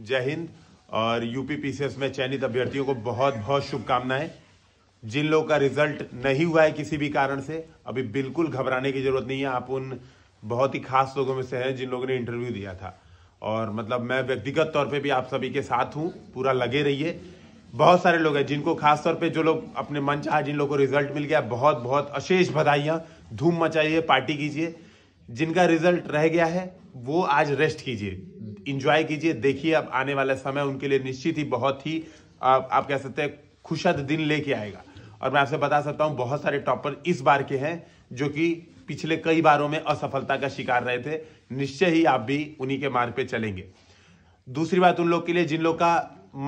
जय हिंद और UP PCS में चयनित अभ्यर्थियों को बहुत बहुत शुभकामनाएं जिन लोगों का रिजल्ट नहीं हुआ है किसी भी कारण से अभी बिल्कुल घबराने की जरूरत नहीं है आप उन बहुत ही खास लोगों में से हैं जिन लोगों ने इंटरव्यू दिया था और मतलब मैं व्यक्तिगत तौर पे भी आप सभी के साथ हूँ पूरा लगे रहिए बहुत सारे लोग हैं जिनको खास तौर पे जो लोग अपने मन चाह जिन लोगों को रिजल्ट मिल गया बहुत बहुत अशेष बधाइयाँ धूम मचाइए पार्टी कीजिए जिनका रिजल्ट रह गया है वो आज रेस्ट कीजिए इंजॉय कीजिए देखिए अब आने वाला समय उनके लिए निश्चित ही बहुत ही आप, आप कह सकते हैं खुशद दिन लेके आएगा और मैं आपसे बता सकता हूँ बहुत सारे टॉपर इस बार के हैं जो कि पिछले कई बारों में असफलता का शिकार रहे थे निश्चय ही आप भी उन्हीं के मार्ग पे चलेंगे दूसरी बात उन लोग के लिए जिन लोग का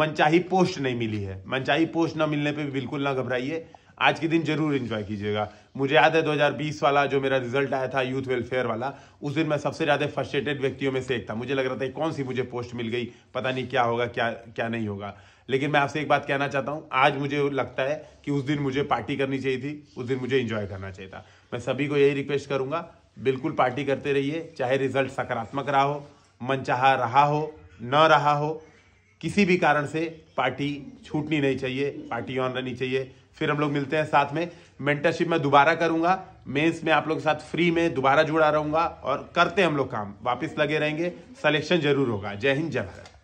मनचाही पोस्ट नहीं मिली है मनचाही पोस्ट ना मिलने पे भी बिल्कुल ना घबराइए आज के दिन जरूर इन्जॉय कीजिएगा मुझे याद है 2020 वाला जो मेरा रिजल्ट आया था यूथ वेलफेयर वाला उस दिन मैं सबसे ज़्यादा फर्स्टेटेड व्यक्तियों में से एक था मुझे लग रहा था कौन सी मुझे पोस्ट मिल गई पता नहीं क्या होगा क्या क्या नहीं होगा लेकिन मैं आपसे एक बात कहना चाहता हूँ आज मुझे लगता है कि उस दिन मुझे पार्टी करनी चाहिए थी उस दिन मुझे इन्जॉय करना चाहिए था मैं सभी को यही रिक्वेस्ट करूँगा बिल्कुल पार्टी करते रहिए चाहे रिजल्ट सकारात्मक रहा हो मनचाहा रहा हो न रहा हो किसी भी कारण से पार्टी छूटनी नहीं चाहिए पार्टी ऑन रहनी चाहिए फिर हम लोग मिलते हैं साथ में मेंटरशिप मैं दोबारा करूंगा मेंस में आप लोग के साथ फ्री में दोबारा जुड़ा रहूंगा और करते हम लोग काम वापस लगे रहेंगे सलेक्शन जरूर होगा जय हिंद जय भारत